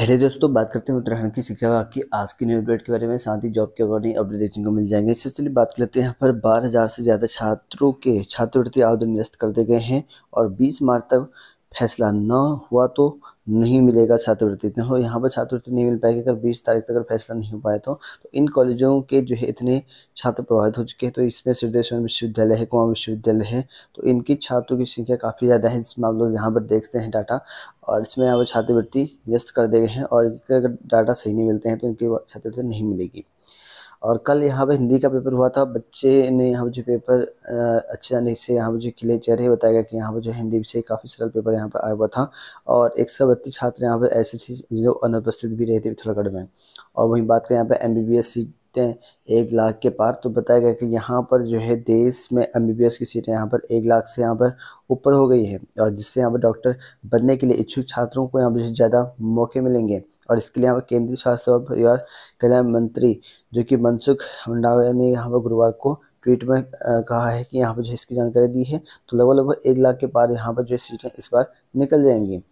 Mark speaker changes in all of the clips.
Speaker 1: hello दोस्तों बात करते हैं उत्तराखंड की शिक्षा विभाग की आज की न्यू अपडेट के बारे में साथ ही जॉब के अकॉर्डिंग अपडेट देखने को मिल जाएंगे इससे चलिए बात कर लेते हैं यहाँ पर बारह हज़ार से ज़्यादा छात्रों के छात्रवृत्ति आवेदन निरस्त कर दिए गए हैं और बीस मार्च तक फैसला न हुआ तो नहीं मिलेगा छात्रवृत्ति इतने हो यहाँ पर छात्रवृत्ति नहीं मिल पाएगी अगर बीस तारीख तक अगर फैसला नहीं हो पाया तो, तो इन कॉलेजों के जो है इतने छात्र प्रभावित हो चुके हैं तो इसमें सिद्धेश्वर विश्वविद्यालय है कुमार विश्वविद्यालय है तो इनकी छात्रों की संख्या काफ़ी ज़्यादा है जिसमें आप लोग यहाँ पर देखते हैं डाटा और इसमें यहाँ पर छात्रवृत्ति व्यस्त कर दिए हैं और इनके अगर डाटा सही नहीं मिलते हैं तो इनकी छात्रवृत्ति नहीं मिलेगी और कल यहाँ पर हिंदी का पेपर हुआ था बच्चे ने यहाँ पर जो पेपर अच्छे आने से यहाँ पर जो क्लियर चेहरे बताया गया कि यहाँ पर जो हिंदी विषय काफ़ी सरल पेपर यहाँ पर आया हुआ था और एक सौ बत्तीस छात्र यहाँ पर ऐसे थे जो अनुपस्थित भी रहे थे पिथौरागढ़ में और वहीं बात करें यहाँ पर M B B S seat सीटें एक लाख के पार तो बताया गया कि यहाँ पर जो है देश में एम की सीटें यहाँ पर एक लाख से यहाँ पर ऊपर हो गई है और जिससे यहाँ पर डॉक्टर बनने के लिए इच्छुक छात्रों को यहाँ पर ज़्यादा मौके मिलेंगे और इसके लिए यहाँ पर केंद्रीय स्वास्थ्य और परिवार कल्याण मंत्री जो कि मनसुख मंडाविया ने यहाँ पर गुरुवार को ट्वीट में कहा है कि यहाँ पर जो इसकी जानकारी दी है तो लगभग लगभग एक लाख के पार यहाँ पर जो सीटें इस बार निकल जाएंगी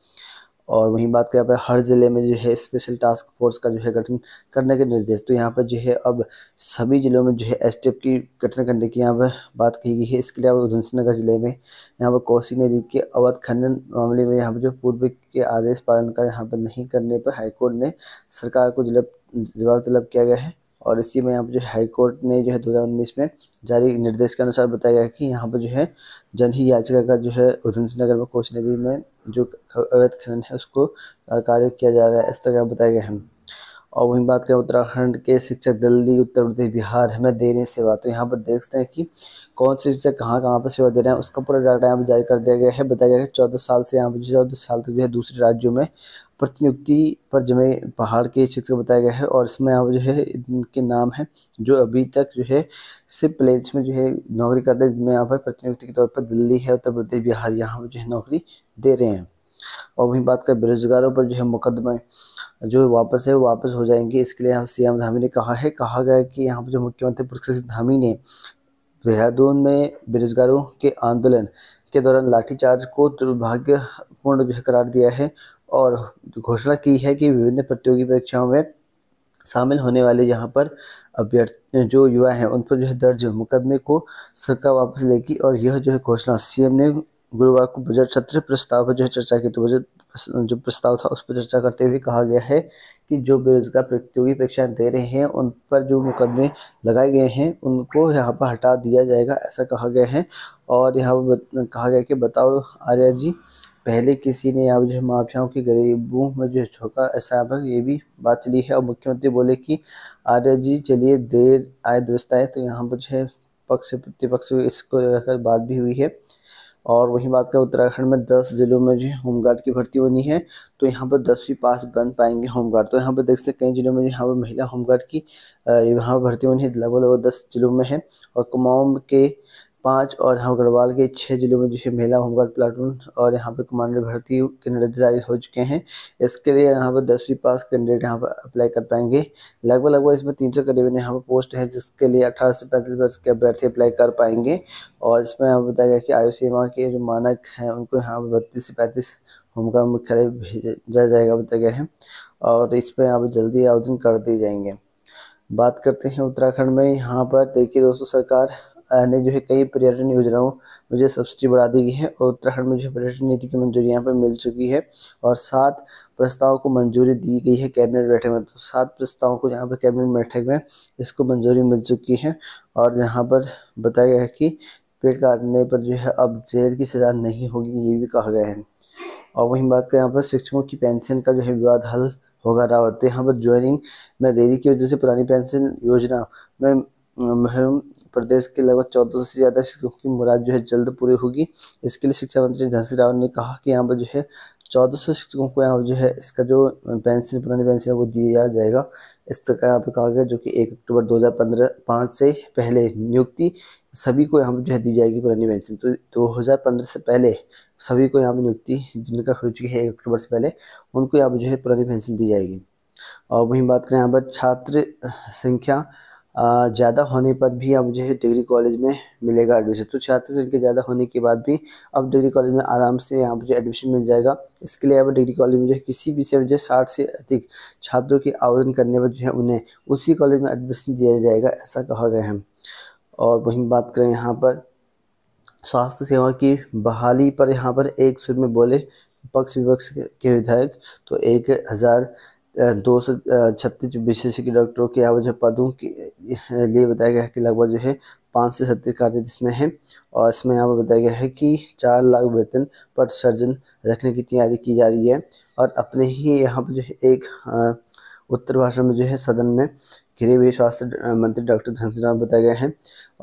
Speaker 1: और वहीं बात करें पर हर ज़िले में जो है स्पेशल टास्क फोर्स का जो है गठन करने के निर्देश तो यहाँ पर जो है अब सभी ज़िलों में जो है एस की गठन करने की यहाँ पर बात कही गई है इसके अलावा उधमसिंह ज़िले में यहाँ पर कोसी नदी के अवध खनन मामले में यहाँ पर जो पूर्व के आदेश पालन का यहाँ पर नहीं करने पर हाईकोर्ट ने सरकार को जलब जवाब तलब किया गया है और इसी में यहाँ पर जो हाई कोर्ट ने जो है 2019 में जारी निर्देश के अनुसार बताया गया कि यहाँ पर जो है जनहित याचिका का जो है सिंह नगर में कोच नदी में जो अवैध खनन है उसको कार्य किया जा रहा है इस तरह बताया गया है और वहीं बात करें उत्तराखंड के शिक्षक दिल्ली उत्तर प्रदेश बिहार हमें दे रहे हैं सेवा तो यहाँ पर देखते हैं कि कौन से शिक्षक कहाँ कहाँ पर सेवा दे रहे हैं उसका पूरा डाटा यहाँ पर जारी कर दिया गया है बताया गया है चौदह साल से यहाँ पर चौदह साल तक जो है दूसरे राज्यों में प्रतिनियुक्ति पर जमे पहाड़ के शिक्षक बताया गया है और इसमें यहाँ जो है इनके नाम है जो अभी तक जो है सिर्फ प्लेस में जो है नौकरी कर रहे हैं जिनमें यहाँ पर प्रतिनियुक्ति के तौर पर दिल्ली है उत्तर प्रदेश बिहार यहाँ पर जो है नौकरी दे रहे हैं और वहीं बात करें बेरोजगारों पर जो है मुकदमे जो वापस है वापस हो जाएंगे इसके लिए सीएम धामी ने कहा है कहा गया कि यहाँ पर जो मुख्यमंत्री पुरस्कार सिंह धामी ने देहरादून में बेरोजगारों के आंदोलन के दौरान लाठीचार्ज को दुर्भाग्यपूर्ण जो है करार दिया है और घोषणा की है कि विभिन्न प्रतियोगी परीक्षाओं में शामिल होने वाले यहाँ पर अभ्यर्थी जो युवा हैं उन पर जो है दर्ज मुकदमे को सरकार वापस लेगी और यह जो है घोषणा सीएम ने गुरुवार को बजट सत्र प्रस्ताव पर जो है चर्चा की तो बजट जो प्रस्ताव था उस पर चर्चा करते हुए कहा गया है कि जो बेरोजगार प्रतियोगी परीक्षाएं दे रहे हैं उन पर जो मुकदमे लगाए गए हैं उनको यहाँ पर हटा दिया जाएगा ऐसा कहा गया है और यहाँ पर कहा गया कि बताओ आर्या जी पहले किसी ने यहाँ जो है माफियाओं की गरीबों में जो है झोंका ऐसा अब ये भी बात चली है और मुख्यमंत्री बोले कि आर्या जी चलिए देर आए दुरुस्त आए तो यहाँ पर जो है पक्ष प्रतिपक्ष इसको लेकर बात भी हुई है और वही बात करें उत्तराखंड में दस जिलों में जो है होमगार्ड की भर्ती होनी है तो यहाँ पर दसवीं पास बन पाएंगे होमगार्ड तो यहाँ पर देख सकते कई जिलों में जो यहाँ पर महिला होमगार्ड की यहाँ पर भर्ती होनी है लगभग लगभग दस जिलों में है और कुमाऊँ के पाँच और यहाँ गढ़वाल के छः जिलों में जो है महिला होमगार्ड प्लाटून और यहाँ पर कमांडर भर्ती कैंडिडेट जारी हो चुके हैं इसके लिए यहाँ पर दसवीं पास कैंडिडेट यहाँ पर अप्लाई कर पाएंगे लगभग लगभग इसमें तीन सौ करीबन यहाँ पर पोस्ट है जिसके लिए अठारह से पैंतीस वर्ष के अभ्यर्थी अप्लाई कर पाएंगे और इसमें यहाँ बताया गया कि आयु सीमा के जो मानक हैं उनको यहाँ पर बत्तीस से पैंतीस होमगार्ड मुख्यालय भेजा जाएगा बताया गया है और इस पर यहाँ पर जल्दी आवेदन कर दिए जाएंगे बात करते हैं उत्तराखंड में यहाँ पर देखिए दोस्तों सरकार અને જો હે કઈ પ્રેરણ્યુ જો રહો મુજે સબસિડી બરાદી ગઈ હે ઓ ઉત્તરાહમ મે જો પ્રેરણ નીતિ કે મંજૂરિયા હ પર મિલ ચુકી હે ઓ સાત પ્રસ્તાવો કો મંજૂરિ દી ગઈ હે કેબિનેટ બેઠક મે તો સાત પ્રસ્તાવો કો યહાં પર કેબિનેટ મેઠક મે ઇસકો મંજૂરિ મિલ ચુકી હે ઓ યહાં પર બતાયા ગયા હ કી પેડ કાટ ને પર જો હે અબ જેલ કી સજા નહીં હોગી યે ભી કહા ગયા હે ઓ વહી બાત ક્યાં યહાં પર શિક્ષકો કી પેન્શન કા જે વિવાદ હલ હોગા રહા હે યહાં પર જોઈનિંગ મેં deri કે وجہ સે પુરાની પેન્શન યોજના મેં महरूम प्रदेश के लगभग चौदह से ज़्यादा शिक्षकों की मुराद जो है जल्द पूरी होगी इसके लिए शिक्षा मंत्री झांसी रावत ने कहा कि यहाँ पर जो है चौदह सौ शिक्षकों को यहाँ जो है इसका जो पेंशन पुरानी पेंशन है वो दिया जाएगा इस तरह यहाँ पे कहा गया जो कि एक अक्टूबर दो हजार पंद्रह पाँच से पहले नियुक्ति सभी को यहाँ पर जो है दी जाएगी पुरानी पेंशन तो दो हजार पंद्रह से पहले सभी को यहाँ पर नियुक्ति जिनका हो चुकी है एक अक्टूबर से पहले उनको यहाँ पर जो है पुरानी पेंशन दी जाएगी और वहीं बात करें यहाँ पर छात्र संख्या ज़्यादा होने पर भी अब जो है डिग्री कॉलेज में मिलेगा एडमिशन तो छात्र संख्या ज़्यादा होने के बाद भी अब डिग्री कॉलेज में आराम से यहाँ पर जो एडमिशन मिल जाएगा इसके लिए अब डिग्री कॉलेज में जो है किसी भी से है साठ से अधिक छात्रों के आवेदन करने पर जो है उन्हें उसी कॉलेज में एडमिशन दिया जाएगा ऐसा कहा गया है और वहीं बात करें यहाँ पर स्वास्थ्य सेवा की बहाली पर यहाँ पर एक सुर में बोले पक्ष विपक्ष के विधायक तो एक हज़ार दो सौ छत्तीस विशेषज्ञ डॉक्टरों के आवश्यक पदों के लिए बताया गया है कि लगभग जो है पाँच से छत्तीस कार्य इसमें है और इसमें यहाँ पर बताया गया है कि चार लाख वेतन पर सर्जन रखने की तैयारी की जा रही है और अपने ही यहाँ पर जो है एक उत्तर भाषा में जो है सदन में घिरे हुए स्वास्थ्य मंत्री डॉक्टर धनसिंह रावत बताए गए हैं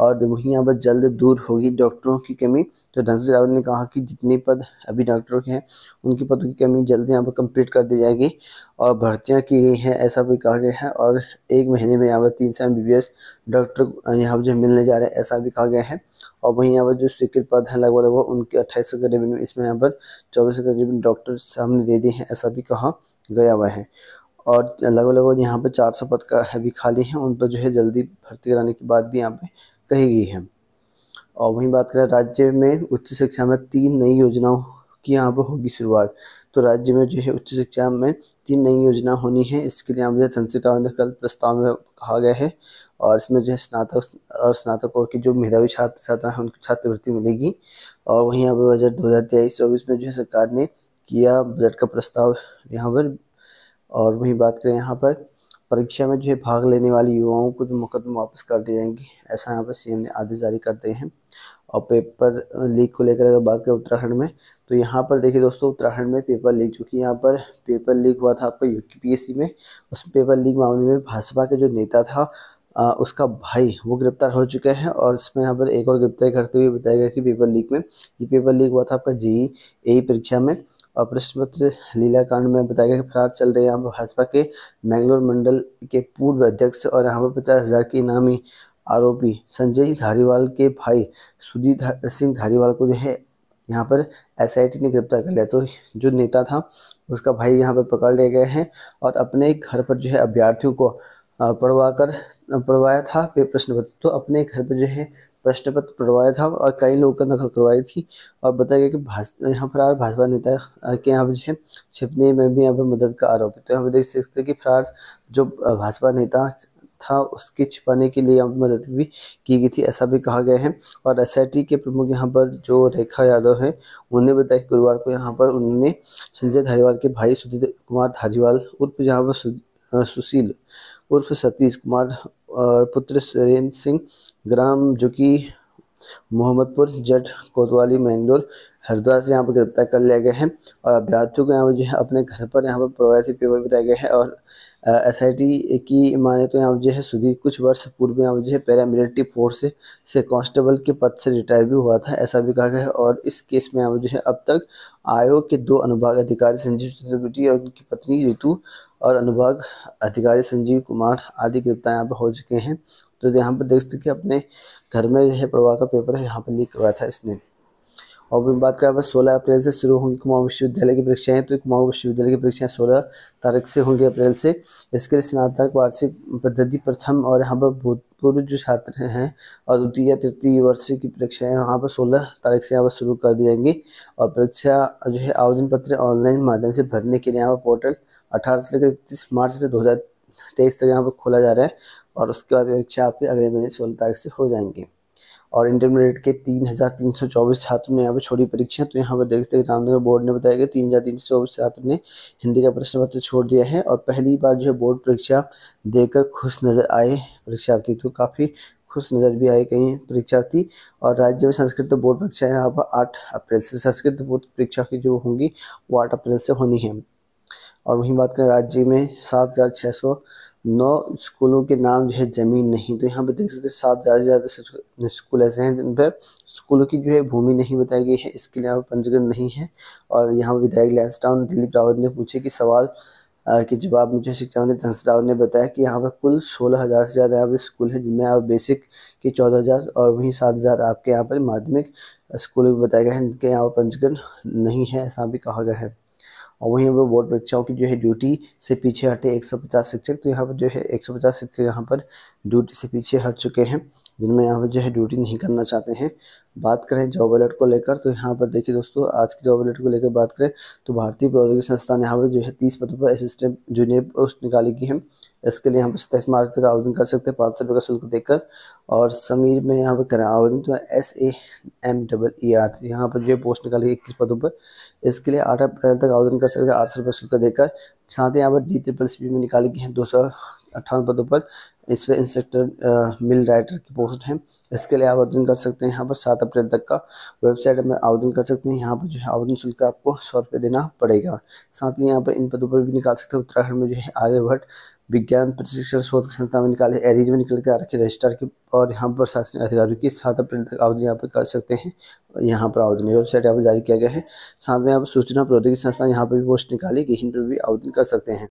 Speaker 1: और यहाँ पर जल्द दूर होगी डॉक्टरों की कमी तो धनसिंह रावत ने कहा कि जितने पद अभी डॉक्टरों के हैं उनकी पदों की कमी जल्द यहाँ पर कंप्लीट कर दी जाएगी और भर्तियाँ की गई हैं ऐसा भी कहा गया है और एक महीने में यहाँ पर तीन सौ एम डॉक्टर यहाँ पर जो मिलने जा रहे हैं ऐसा भी कहा गया है और वहीं यहाँ पर जो स्वीकृत पद हैं लगभग लगभग उनके अट्ठाईस सौ करीबन इसमें यहाँ पर चौबीस सौ करीबन डॉक्टर सामने दे दिए हैं ऐसा भी कहा गया हुआ है और लगभग लगभग यहाँ पे सौ पद का है भी खाली हैं उन पर जो है जल्दी भर्ती कराने की बात भी यहाँ पे कही गई है और वहीं बात करें राज्य में उच्च शिक्षा में तीन नई योजनाओं की यहाँ पर होगी शुरुआत तो राज्य में जो है उच्च शिक्षा में तीन नई योजना होनी है इसके लिए यहाँ पर धनसिटा कल प्रस्ताव में कहा गया है और इसमें जो है स्नातक और स्नातकों की जो मेधावी छात्र छात्रा हैं उनको छात्रवृत्ति मिलेगी और वहीं यहाँ पर बजट दो हज़ार तेईस चौबीस में जो है सरकार ने किया बजट का प्रस्ताव यहाँ पर और वहीं बात करें यहाँ पर परीक्षा में जो है भाग लेने वाले युवाओं को जो तो मुकदमे वापस कर दिए जाएंगे ऐसा यहाँ पर सीएम ने आदेश जारी कर दिए हैं और पेपर लीक को लेकर अगर बात करें उत्तराखंड में तो यहाँ पर देखिए दोस्तों उत्तराखंड में पेपर लीक चूँकि यहाँ पर पेपर लीक हुआ था आपका यू में उसमें पेपर लीक मामले में भाजपा के जो नेता था आ, उसका भाई वो गिरफ्तार हो चुके हैं और इसमें यहाँ पर एक और गिरफ्तारी करते हुए बताया गया कि पेपर लीक में ये पेपर लीक हुआ था आपका जेई ए e परीक्षा में और प्रश्नपत्र लीला कांड में बताया गया कि फरार चल रहे यहाँ पर भाजपा के मैंगलोर मंडल के पूर्व अध्यक्ष और यहाँ पर पचास हज़ार के इनामी आरोपी संजय धारीवाल के भाई सुधीर धा, सिंह धारीवाल को जो है यहाँ पर एस ने गिरफ्तार कर लिया तो जो नेता था उसका भाई यहाँ पर पकड़ लिया गया है और अपने घर पर जो है अभ्यार्थियों को पढ़वा कर पढ़वाया था पे प्रश्न पत्र तो अपने घर पर जो है प्रश्न पत्र पढ़वाया था और कई लोगों का नकल करवाई थी और बताया गया कि भाजपा यहाँ फरार भाजपा नेता के यहाँ पर जो है छिपने में भी यहाँ पर मदद का आरोप है तो यहाँ पर देख सकते हैं कि फरार जो भाजपा नेता था उसके छिपाने के लिए यहाँ पर मदद भी की गई थी ऐसा भी कहा गया है और एस के प्रमुख यहाँ पर जो रेखा यादव है उन्होंने बताया कि गुरुवार को यहाँ पर उन्होंने संजय धारीवाल के भाई सुधीर कुमार धारीवाल उर्फ यहाँ पर सुशील उर्फ सतीश कुमार और पुत्र सुरेंद्र सिंह ग्राम जो कि मोहम्मदपुर जट कोतवाली मैंगलोर हरिद्वार से यहाँ पर गिरफ्तार कर लिया गया है और अभ्यर्थियों को यहाँ पर जो है अपने घर पर यहाँ पर प्रवासी पेपर बताया गया है और एस आई टी की माने तो यहाँ पर जो है सुधीर कुछ वर्ष पूर्व यहाँ पर जो है पैरामिलिट्री फोर्स से, से कांस्टेबल के पद से रिटायर भी हुआ था ऐसा भी कहा गया है और इस केस में यहाँ जो है अब तक आयोग के दो अनुभाग अधिकारी संजीव चतुर्वेदी और उनकी पत्नी ऋतु और अनुभाग अधिकारी संजीव कुमार आदि गिरफ्तार यहाँ पर हो चुके हैं तो यहाँ पर देख सकते अपने घर में जो है प्रवाह का पेपर है यहाँ पर लीक करवाया था इसने और हम बात करें सोलह अप्रैल से शुरू होंगी कुमाऊँ विश्वविद्यालय की परीक्षाएं तो कुमाऊँ विश्वविद्यालय की परीक्षाएं सोलह तारीख से होंगी अप्रैल से इसके लिए स्नातक वार्षिक पद्धति प्रथम और यहाँ पर भूतपूर्व जो छात्र हैं और द्वितीय तृतीय वर्ष की परीक्षाएँ वहाँ पर सोलह तारीख से यहाँ पर शुरू कर दी जाएंगी और परीक्षा जो है आवेदन पत्र ऑनलाइन माध्यम से भरने के लिए यहाँ पर पोर्टल अठारह से लेकर इकतीस मार्च से दो हज़ार तेईस तक यहाँ पर खोला जा रहा है और उसके बाद परीक्षा आपकी अगले महीने सोलह तारीख से हो जाएंगी और इंटरमीडिएट के तीन हज़ार तीन सौ चौबीस छात्रों ने यहाँ पर छोड़ी परीक्षा तो यहाँ पर देखते हैं रामनगर बोर्ड ने बताया कि तीन हज़ार तीन सौ चौबीस छात्रों ने हिंदी का प्रश्न पत्र छोड़ दिया है और पहली बार जो है बोर्ड परीक्षा देकर खुश नज़र आए परीक्षार्थी तो काफ़ी खुश नज़र भी आए कई परीक्षार्थी और राज्य में संस्कृत बोर्ड परीक्षा यहाँ पर आठ अप्रैल से संस्कृत बोर्ड परीक्षा की जो होंगी वो आठ अप्रैल से होनी है और वहीं बात करें राज्य में सात हज़ार छः सौ नौ स्कूलों के नाम जो है ज़मीन नहीं तो यहाँ पर देख सकते हैं सात ज़्यादा से ज़्यादा स्कूल ऐसे हैं जिन पर स्कूलों की जो है भूमि नहीं बताई गई है इसके लिए यहाँ पंजीकरण नहीं है और यहाँ विधायक लैंस टाउन दिलीप रावत ने पूछे कि सवाल के जवाब में जो है शिक्षा मंत्री धनस रावत ने बताया कि यहाँ पर कुल सोलह हज़ार से ज़्यादा यहाँ पर स्कूल है जिनमें आप बेसिक के चौदह हज़ार और वहीं सात हज़ार आपके यहाँ पर माध्यमिक स्कूल भी बताया गया है जिनके यहाँ पर पंजीकरण नहीं है ऐसा भी कहा गया है और वहीं पर बोर्ड परीक्षाओं की जो है ड्यूटी से पीछे हटे 150 शिक्षक तो यहाँ पर जो है 150 शिक्षक यहाँ पर ड्यूटी से पीछे हट चुके हैं जिनमें यहाँ पर जो है ड्यूटी नहीं करना चाहते हैं बात करें जॉब अलर्ट को लेकर तो यहाँ पर देखिए दोस्तों आज के जॉब अलर्ट को लेकर बात करें तो भारतीय प्रौद्योगिकी संस्थान यहाँ पर जो है तीस पदों पर असिस्टेंट जूनियर पोस्ट निकाली गई है इसके लिए यहाँ पे सत्ताईस मार्च तक आवेदन कर सकते हैं पाँच सौ रुपये का शुल्क देकर और समीर में यहाँ पे करें आवेदन तो S A M double E R यहाँ पर जो पोस्ट निकाली इक्कीस पदों पर इसके लिए आठ अप्रैल तक आवेदन कर सकते हैं आठ सौ रुपये शुल्क देकर साथ ही यहाँ पर डी ट्रिपल सी में निकाली गई है दो सौ अट्ठावन पदों पर इस पर इंस्ट्रक्टर मिल राइटर की पोस्ट है इसके लिए आवेदन कर सकते हैं यहाँ पर सात अप्रैल तक का वेबसाइट में आवेदन कर सकते हैं यहाँ पर जो है आवेदन शुल्क आपको सौ रुपये देना पड़ेगा साथ ही यहाँ पर इन पदों पर भी निकाल सकते हैं उत्तराखंड में जो है आगे भट्ट विज्ञान प्रशिक्षण शोध संस्था में निकाले एरीज में निकल के आ रखे रजिस्ट्रार की और यहाँ पर शासनिक अधिकारियों की सात अप्रैल तक आवेदन यहाँ पर कर सकते हैं यहाँ पर आवेदन वेबसाइट यहाँ पर जारी किया गया है साथ में यहाँ पर सूचना प्रौद्योगिकी संस्था यहाँ पर भी पोस्ट निकाली गई इन पर भी आवेदन कर सकते हैं